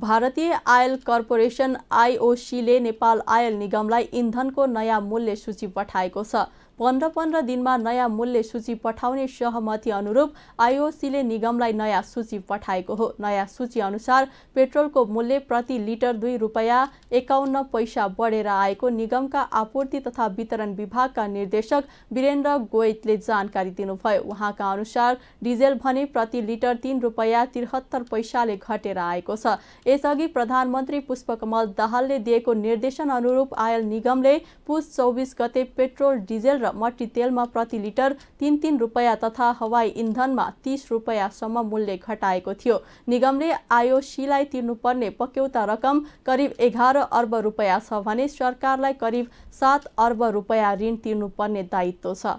भारतीय oil corporation आइओसीले Nepal oil निगमलाई इन्धनको नयाँ मूल्य सूची पठाएको छ पन्ध्र पन्ध्र दिनमा नयाँ मूल्य सूची पठाउने सहमति अनुरूप आइओसीले निगमलाई नयाँ सूची पठाएको हो नयाँ सूची अनुसार पेट्रोलको मूल्य प्रति लिटर दुई रुपियाँ एकाउन्न पैसा बढेर आएको निगमका आपूर्ति तथा वितरण विभागका निर्देशक वीरेन्द्र गोयतले जानकारी दिनुभयो उहाँका अनुसार डिजेल भने प्रति लिटर तिन रुपियाँ त्रिहत्तर पैसाले घटेर आएको छ यसअघि प्रधानमन्त्री पुष्पकमल दाहालले दिएको निर्देशन अनुरूप आयल निगमले पुस चौबिस गते पेट्रोल डिजेल र मट्टी तेलमा प्रति लिटर तिन तिन रुपियाँ तथा हवाई इन्धनमा तीस रुपियाँसम्म मूल्य घटाएको थियो निगमले आयोसीलाई तिर्नुपर्ने पक्यौता रकम करिब एघार अर्ब रुपियाँ छ भने सरकारलाई करिब सात अर्ब रुपियाँ ऋण तिर्नुपर्ने दायित्व छ